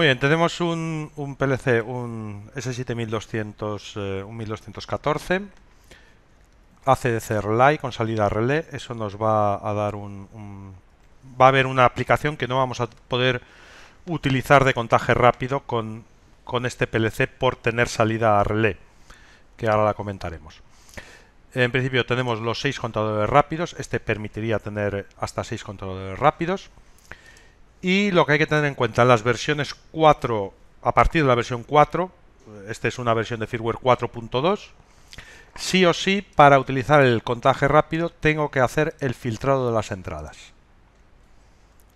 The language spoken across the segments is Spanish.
Muy bien, tenemos un, PLC, un S7200, un 1214, eh, ACDC Relay con salida relé. Eso nos va a dar un, Va a haber una aplicación que no vamos a poder utilizar de contaje rápido con, este PLC por tener salida a relé, que ahora la comentaremos. En principio tenemos los 6 contadores rápidos, este permitiría tener hasta 6 contadores rápidos. Y lo que hay que tener en cuenta, las versiones 4, a partir de la versión 4, esta es una versión de firmware 4.2, sí o sí, para utilizar el contaje rápido, tengo que hacer el filtrado de las entradas.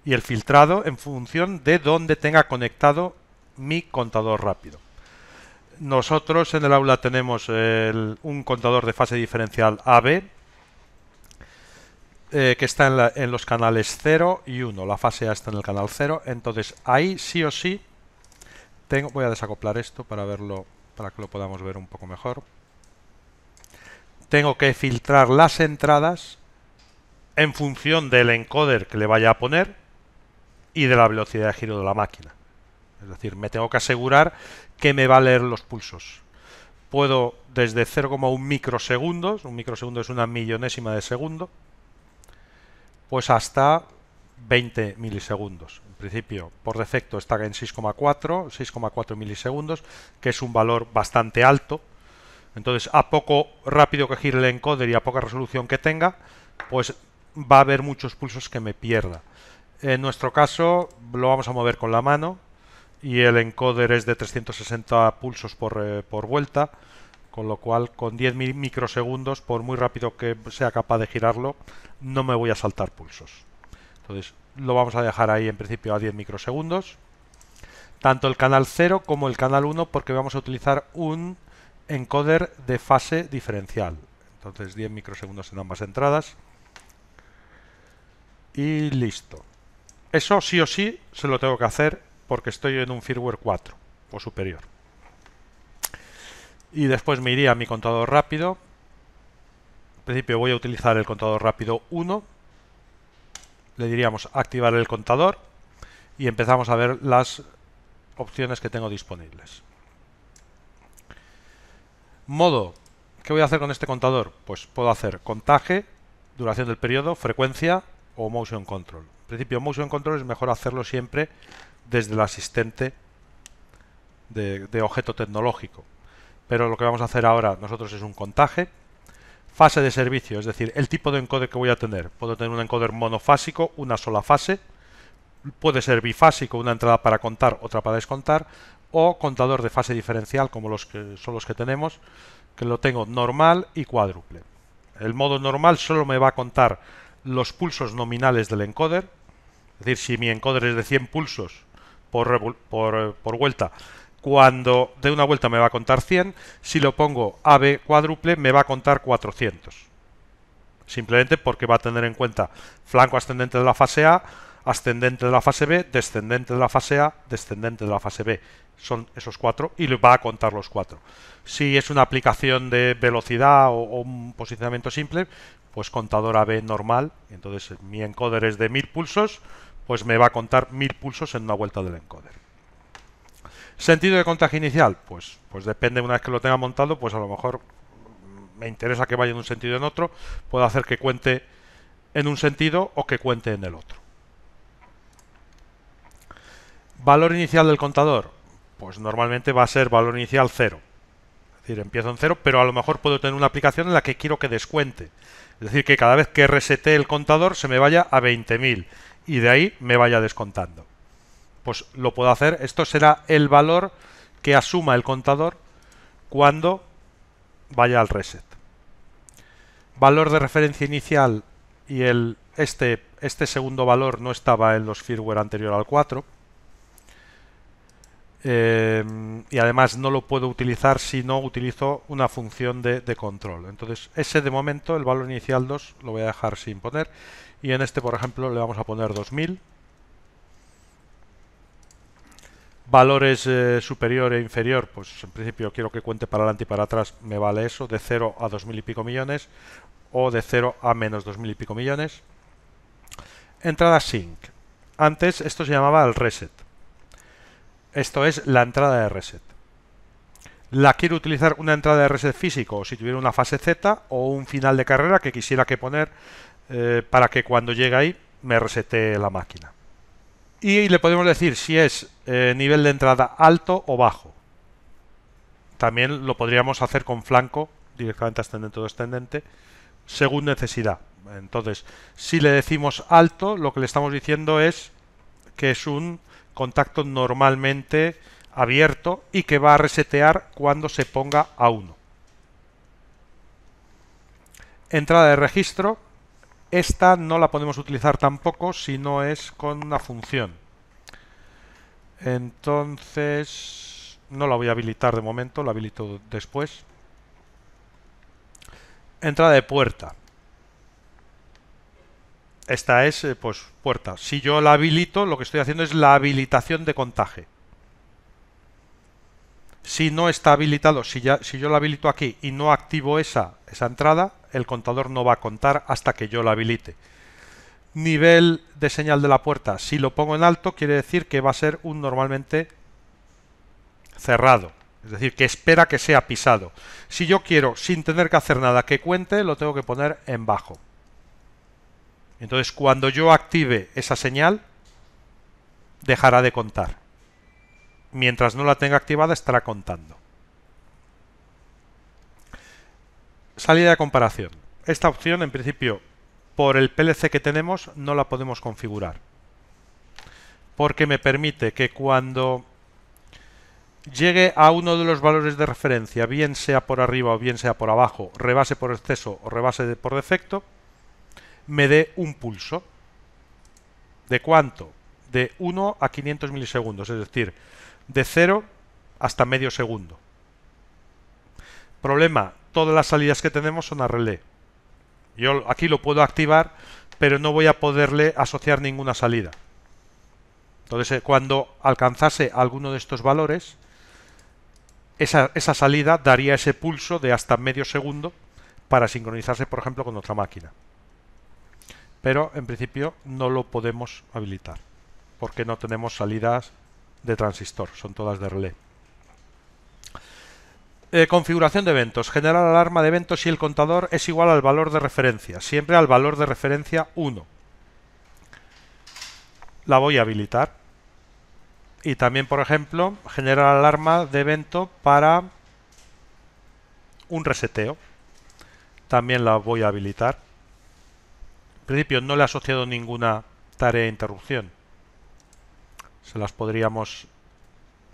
Y el filtrado en función de dónde tenga conectado mi contador rápido. Nosotros en el aula tenemos un contador de fase diferencial AB, eh, que está en, los canales 0 y 1. La fase A está en el canal 0. Entonces ahí sí o sí tengo... Voy a desacoplar esto para verlo, para que lo podamos ver un poco mejor. Tengo que filtrar las entradas en función del encoder que le vaya a poner y de la velocidad de giro de la máquina. Es decir, me tengo que asegurar que me va a leer los pulsos. Puedo desde 0,1 microsegundos, un microsegundo es una millonésima de segundo, pues hasta 20 milisegundos. En principio, por defecto está en 6,4, 6,4 milisegundos, que es un valor bastante alto. Entonces, a poco rápido que gire el encoder y a poca resolución que tenga, pues va a haber muchos pulsos que me pierda. En nuestro caso, lo vamos a mover con la mano y el encoder es de 360 pulsos por, eh, por vuelta con lo cual con 10 microsegundos, por muy rápido que sea capaz de girarlo, no me voy a saltar pulsos. Entonces lo vamos a dejar ahí en principio a 10 microsegundos. Tanto el canal 0 como el canal 1 porque vamos a utilizar un encoder de fase diferencial. Entonces 10 microsegundos en ambas entradas. Y listo. Eso sí o sí se lo tengo que hacer porque estoy en un firmware 4 o superior. Y después me iría a mi contador rápido. En principio voy a utilizar el contador rápido 1. Le diríamos activar el contador y empezamos a ver las opciones que tengo disponibles. Modo. ¿Qué voy a hacer con este contador? Pues puedo hacer contaje, duración del periodo, frecuencia o motion control. En principio motion control es mejor hacerlo siempre desde el asistente de, de objeto tecnológico pero lo que vamos a hacer ahora nosotros es un contaje. Fase de servicio, es decir, el tipo de encoder que voy a tener. Puedo tener un encoder monofásico, una sola fase. Puede ser bifásico, una entrada para contar, otra para descontar. O contador de fase diferencial, como los que son los que tenemos, que lo tengo normal y cuádruple. El modo normal solo me va a contar los pulsos nominales del encoder. Es decir, si mi encoder es de 100 pulsos por, por, eh, por vuelta, cuando de una vuelta me va a contar 100, si lo pongo AB cuádruple me va a contar 400. Simplemente porque va a tener en cuenta flanco ascendente de la fase A, ascendente de la fase B, descendente de la fase A, descendente de la fase B. Son esos cuatro y va a contar los cuatro. Si es una aplicación de velocidad o, un posicionamiento simple, pues contador AB normal, entonces mi encoder es de 1000 pulsos, pues me va a contar 1000 pulsos en una vuelta del encoder. Sentido de contagio inicial, pues, pues depende, una vez que lo tenga montado, pues a lo mejor me interesa que vaya en un sentido en otro, puedo hacer que cuente en un sentido o que cuente en el otro. Valor inicial del contador, pues normalmente va a ser valor inicial cero. Es decir, empiezo en cero, pero a lo mejor puedo tener una aplicación en la que quiero que descuente. Es decir, que cada vez que resete el contador se me vaya a 20.000 y de ahí me vaya descontando pues lo puedo hacer. Esto será el valor que asuma el contador cuando vaya al reset. Valor de referencia inicial y el, este, este segundo valor no estaba en los firmware anterior al 4. Em, y además no lo puedo utilizar si no utilizo una función de, de, control. Entonces ese de momento, el valor inicial 2, lo voy a dejar sin poner. Y en este, por ejemplo, le vamos a poner 2000. Valores eh, superior e inferior, pues en principio quiero que cuente para adelante y para atrás, me vale eso, de 0 a 2.000 y pico millones o de 0 a menos 2.000 y pico millones. Entrada sync. Antes esto se llamaba el reset. Esto es la entrada de reset. La quiero utilizar una entrada de reset físico, si tuviera una fase Z o un final de carrera que quisiera que poner eh, para que cuando llegue ahí me resete la máquina y le podemos decir si es eh, nivel de entrada alto o bajo. También lo podríamos hacer con flanco, directamente ascendente o descendente, según necesidad. Entonces, si le decimos alto, lo que le estamos diciendo es que es un contacto normalmente abierto y que va a resetear cuando se ponga a 1. Entrada de registro, esta no la podemos utilizar tampoco si no es con una función. Entonces, no la voy a habilitar de momento, la habilito después. Entrada de puerta. Esta es, eh, pues, puerta. Si yo la habilito, lo que estoy haciendo es la habilitación de contaje. Si no está habilitado, si, yo la habilito aquí y no activo esa, esa entrada, el contador no va a contar hasta que yo lo habilite. Nivel de señal de la puerta, si lo pongo en alto quiere decir que va a ser un normalmente cerrado, es decir, que espera que sea pisado. Si yo quiero, sin tener que hacer nada que cuente, lo tengo que poner en bajo. Entonces, cuando yo active esa señal, dejará de contar. Mientras no la tenga activada, estará contando. Salida de comparación. Esta opción, en principio, por el PLC que tenemos, no la podemos configurar. Porque me permite que cuando llegue a uno de los valores de referencia, bien sea por arriba o bien sea por abajo, rebase por exceso o rebase por defecto, me dé un pulso. ¿De cuánto? De 1 a 500 milisegundos, es decir, de 0 hasta medio segundo. Problema, todas las salidas que tenemos son a relé. Yo aquí lo puedo activar, pero no voy a poderle asociar ninguna salida. Entonces, eh, cuando alcanzase alguno de estos valores, esa, esa salida daría ese pulso de hasta medio segundo para sincronizarse, por ejemplo, con otra máquina. Pero, en principio, no lo podemos habilitar, porque no tenemos salidas de transistor, son todas de relé. Eh, configuración de eventos. Generar alarma de eventos si el contador es igual al valor de referencia. Siempre al valor de referencia 1. La voy a habilitar. Y también, por ejemplo, generar alarma de evento para un reseteo. También la voy a habilitar. En principio no le he asociado ninguna tarea de interrupción. Se las podríamos...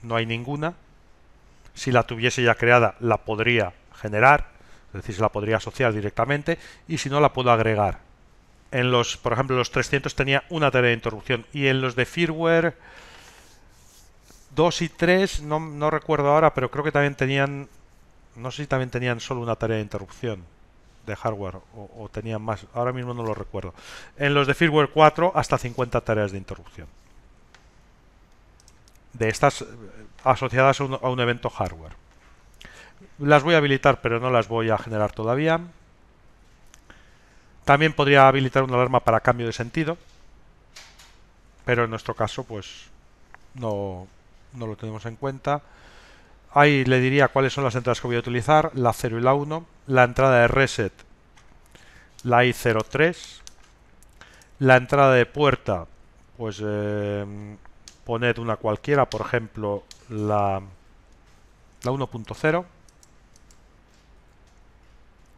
No hay ninguna si la tuviese ya creada, la podría generar, es decir, se la podría asociar directamente, y si no, la puedo agregar. En los, por ejemplo, los 300 tenía una tarea de interrupción, y en los de firmware 2 y 3, no, no recuerdo ahora, pero creo que también tenían, no sé si también tenían solo una tarea de interrupción de hardware o, o tenían más, ahora mismo no lo recuerdo. En los de firmware 4 hasta 50 tareas de interrupción de estas eh, asociadas a un, evento hardware. Las voy a habilitar, pero no las voy a generar todavía. También podría habilitar una alarma para cambio de sentido, pero en nuestro caso, pues no, no lo tenemos en cuenta. Ahí le diría cuáles son las entradas que voy a utilizar, la 0 y la 1, la entrada de reset, la I03, la entrada de puerta, pues eh, poned una cualquiera, por ejemplo, la, la 1.0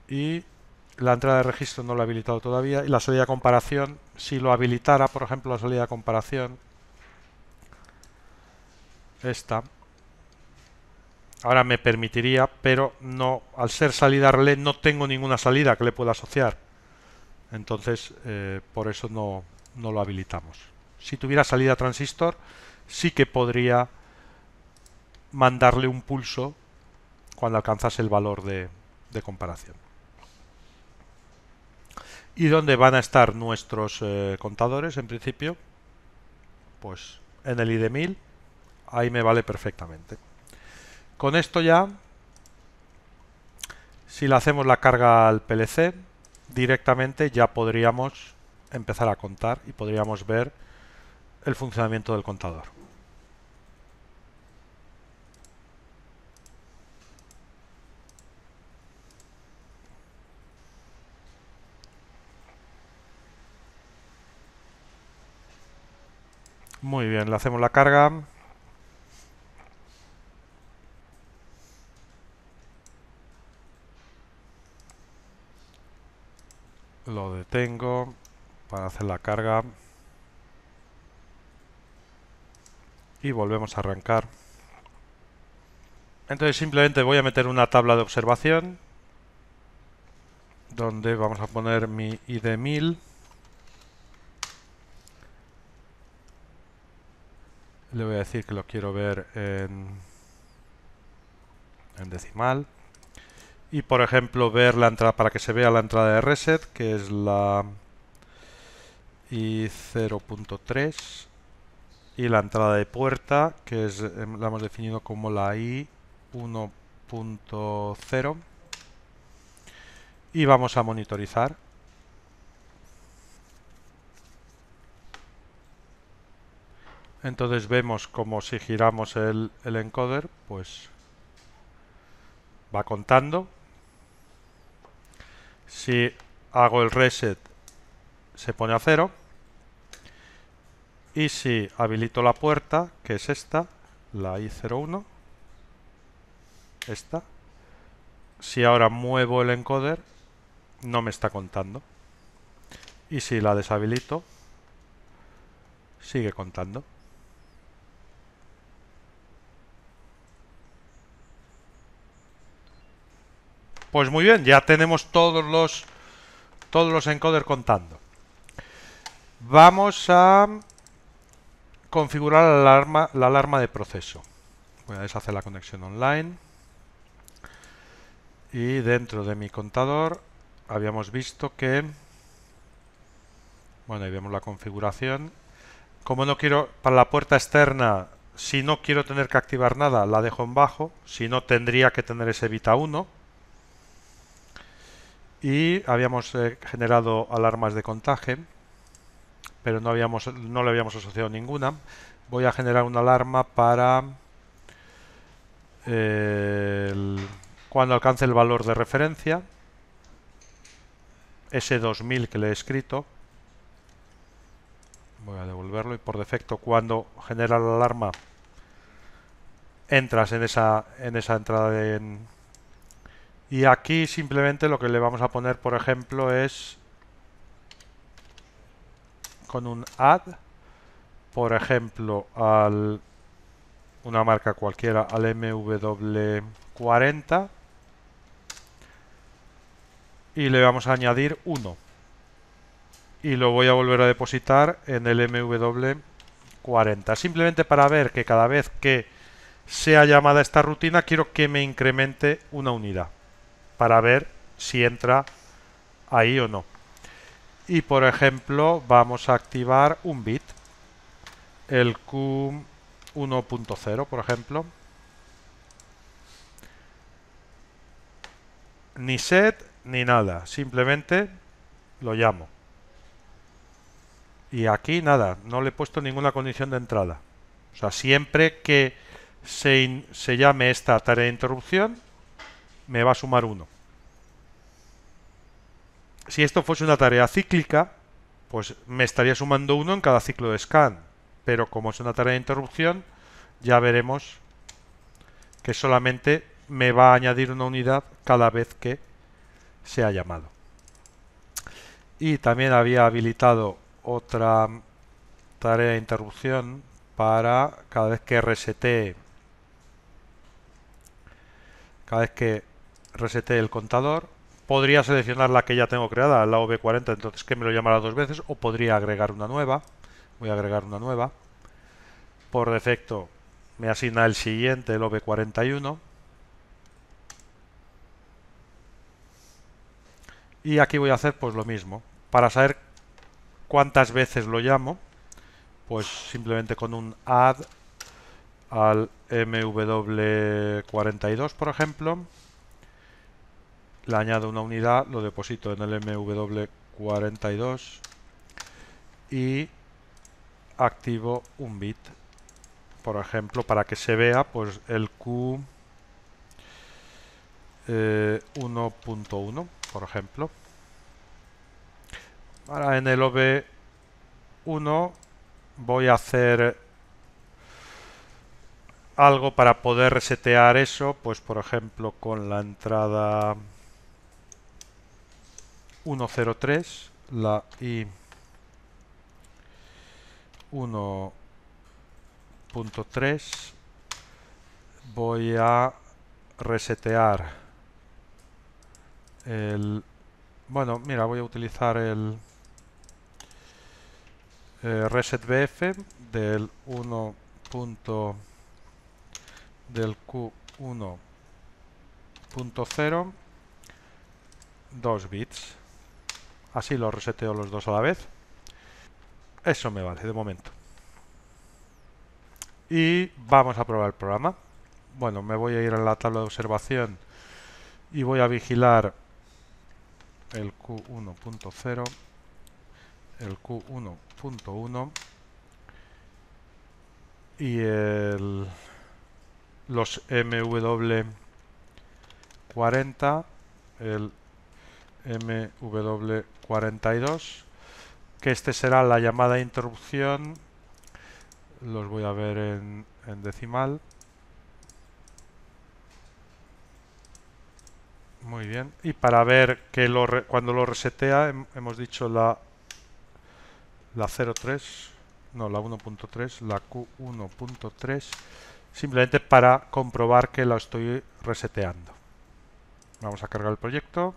y la entrada de registro no lo he habilitado todavía y la salida de comparación, si lo habilitara, por ejemplo, la salida de comparación, esta, ahora me permitiría, pero no, al ser salida relé no tengo ninguna salida que le pueda asociar. Entonces, eh, por eso no lo habilitamos si tuviera salida transistor, sí que podría mandarle un pulso cuando alcanzase el valor de, comparación. ¿Y dónde van a estar nuestros eh, contadores en principio? Pues en el ID1000, ahí me vale perfectamente. Con esto ya, si le hacemos la carga al PLC, directamente ya podríamos empezar a contar y podríamos ver el funcionamiento del contador. Muy bien, le hacemos la carga. Lo detengo para hacer la carga. y volvemos a arrancar. Entonces simplemente voy a meter una tabla de observación donde vamos a poner mi ID 1000 le voy a decir que lo quiero ver en, decimal y por ejemplo ver la entrada para que se vea la entrada de reset que es la i0.3 y la entrada de puerta que es, em, la hemos definido como la I 1.0 y vamos a monitorizar entonces vemos como si giramos el, el encoder pues va contando si hago el reset se pone a cero y si habilito la puerta, que es esta, la I01, esta, si ahora muevo el encoder, no me está contando. Y si la deshabilito, sigue contando. Pues muy bien, ya tenemos todos los todos los encoders contando. Vamos a Configurar la alarma, la alarma de proceso. Voy a deshacer la conexión online. Y dentro de mi contador habíamos visto que... Bueno, ahí vemos la configuración. Como no quiero, para la puerta externa, si no quiero tener que activar nada, la dejo en bajo. Si no, tendría que tener ese Vita 1. Y habíamos eh, generado alarmas de contaje pero no, habíamos, no le habíamos asociado ninguna. Voy a generar una alarma para eh, cuando alcance el valor de referencia, ese 2000 que le he escrito. Voy a devolverlo y por defecto cuando genera la alarma entras en esa, en esa entrada de... y aquí simplemente lo que le vamos a poner, por ejemplo, es con un add, por ejemplo, al una marca cualquiera, al MW40 y le vamos a añadir 1 y lo voy a volver a depositar en el MW40 simplemente para ver que cada vez que sea llamada esta rutina quiero que me incremente una unidad para ver si entra ahí o no y por ejemplo vamos a activar un bit el cum 1.0 por ejemplo ni set ni nada simplemente lo llamo y aquí nada no le he puesto ninguna condición de entrada o sea siempre que se, se llame esta tarea de interrupción me va a sumar uno si esto fuese una tarea cíclica, pues me estaría sumando uno en cada ciclo de scan. Pero como es una tarea de interrupción, ya veremos que solamente me va a añadir una unidad cada vez que sea llamado. Y también había habilitado otra tarea de interrupción para cada vez que resete cada vez que resete el contador podría seleccionar la que ya tengo creada, la ov 40 entonces que me lo llamara dos veces, o podría agregar una nueva. Voy a agregar una nueva. Por defecto me asigna el siguiente, el ov 41 Y aquí voy a hacer pues lo mismo. Para saber cuántas veces lo llamo, pues simplemente con un add al MW42, por ejemplo le añado una unidad, lo deposito en el MW42 y activo un bit, por ejemplo, para que se vea pues el Q 1.1, eh, por ejemplo. Ahora en el OB1 voy a hacer algo para poder resetear eso, pues por ejemplo con la entrada 103, la I 1.3 voy a resetear el bueno mira voy a utilizar el eh, reset bf del 1. del q1.0 2 bits Así lo reseteo los dos a la vez. Eso me vale de momento. Y vamos a probar el programa. Bueno, me voy a ir a la tabla de observación y voy a vigilar el Q1.0, el Q1.1 y el, los MW40, el MW42 que este será la llamada interrupción los voy a ver en, decimal muy bien y para ver que lo cuando lo resetea hemos dicho la la 03 no la 1.3 la q1.3 simplemente para comprobar que la estoy reseteando vamos a cargar el proyecto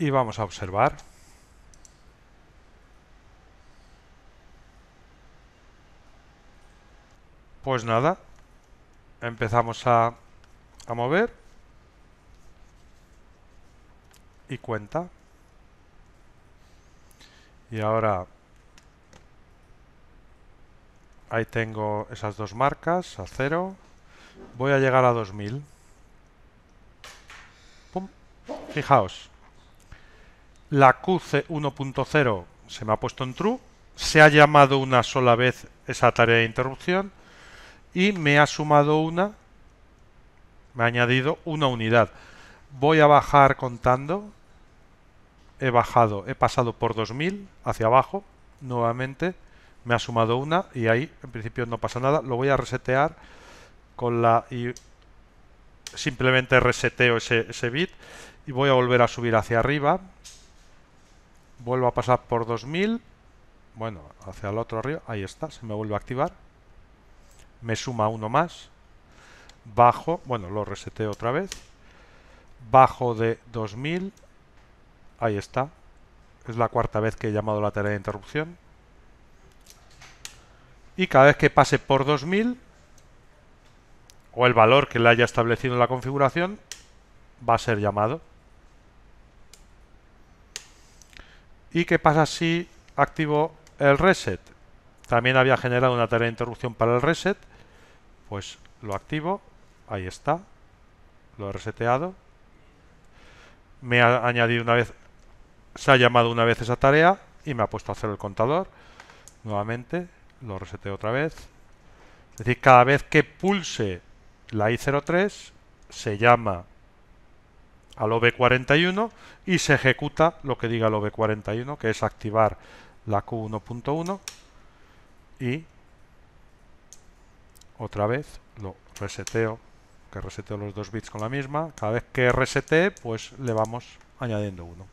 y vamos a observar. Pues nada, empezamos a, mover y cuenta. Y ahora ahí tengo esas dos marcas a cero. Voy a llegar a 2000. Pum. Fijaos. La QC 1.0 se me ha puesto en true, se ha llamado una sola vez esa tarea de interrupción y me ha sumado una, me ha añadido una unidad. Voy a bajar contando, he bajado, he pasado por 2000 hacia abajo, nuevamente me ha sumado una y ahí en principio no pasa nada, lo voy a resetear con la y simplemente reseteo ese, ese bit y voy a volver a subir hacia arriba Vuelvo a pasar por 2000. Bueno, hacia el otro río. Ahí está, se me vuelve a activar. Me suma uno más. Bajo, bueno, lo reseteo otra vez. Bajo de 2000. Ahí está. Es la cuarta vez que he llamado la tarea de interrupción. Y cada vez que pase por 2000, o el valor que le haya establecido en la configuración, va a ser llamado. ¿Y qué pasa si activo el reset? También había generado una tarea de interrupción para el reset. Pues lo activo. Ahí está. Lo he reseteado. Me ha añadido una vez... Se ha llamado una vez esa tarea y me ha puesto a hacer el contador. Nuevamente. Lo reseteo otra vez. Es decir, cada vez que pulse la I03 se llama al OB41 y se ejecuta lo que diga el OB41, que es activar la Q1.1 y otra vez lo reseteo, que reseteo los dos bits con la misma. Cada vez que resete, pues le vamos añadiendo uno.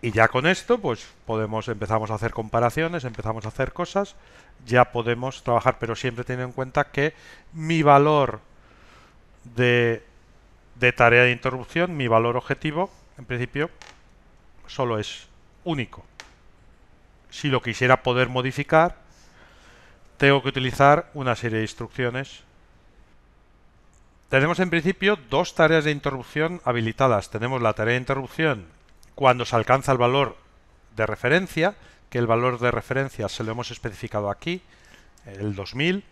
Y ya con esto, pues podemos, empezamos a hacer comparaciones, empezamos a hacer cosas, ya podemos trabajar, pero siempre teniendo en cuenta que mi valor de, de tarea de interrupción, mi valor objetivo, en principio, solo es único. Si lo quisiera poder modificar, tengo que utilizar una serie de instrucciones. Tenemos en principio dos tareas de interrupción habilitadas. Tenemos la tarea de interrupción cuando se alcanza el valor de referencia, que el valor de referencia se lo hemos especificado aquí, el 2000,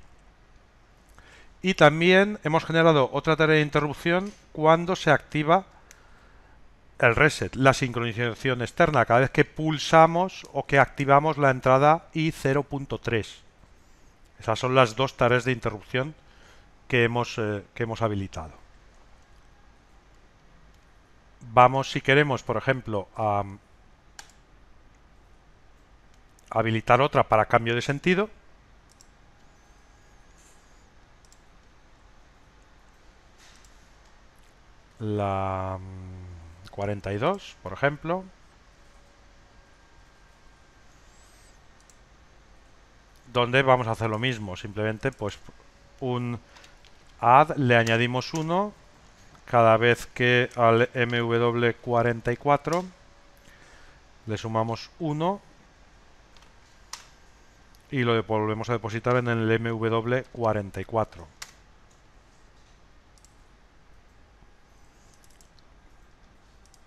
y también hemos generado otra tarea de interrupción cuando se activa el reset, la sincronización externa, cada vez que pulsamos o que activamos la entrada I0.3. Esas son las dos tareas de interrupción que hemos, eh, que hemos habilitado. Vamos, si queremos, por ejemplo, a habilitar otra para cambio de sentido. La 42, por ejemplo. Donde vamos a hacer lo mismo, simplemente pues un add, le añadimos uno cada vez que al MW44 le sumamos 1 y lo volvemos a depositar en el MW44.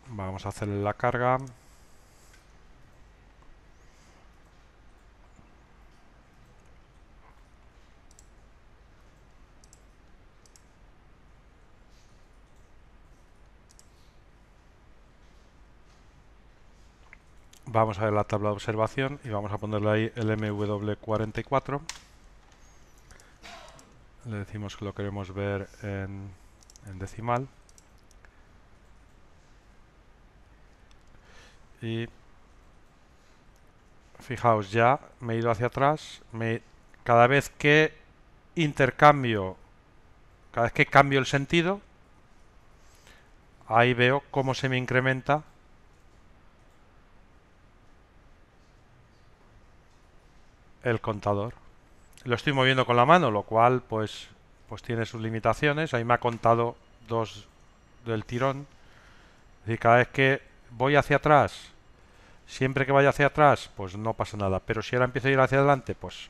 Vamos a hacer la carga. Vamos a ver la tabla de observación y vamos a ponerle ahí el MW44. Le decimos que lo queremos ver en, decimal. Y fijaos, ya me he ido hacia atrás. cada vez que intercambio, cada vez que cambio el sentido, ahí veo cómo se me incrementa el contador. Lo estoy moviendo con la mano, lo cual pues, pues tiene sus limitaciones. Ahí me ha contado dos del tirón. Y cada vez que voy hacia atrás, siempre que vaya hacia atrás, pues no pasa nada. Pero si ahora empiezo a ir hacia adelante, pues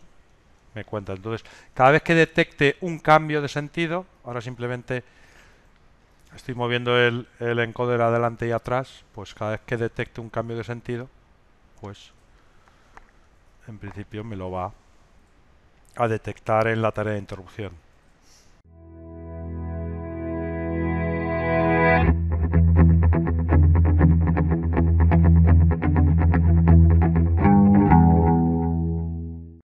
me cuenta. Entonces, cada vez que detecte un cambio de sentido, ahora simplemente estoy moviendo el, el encoder adelante y atrás, pues cada vez que detecte un cambio de sentido, pues en principio me lo va a detectar en la tarea de interrupción.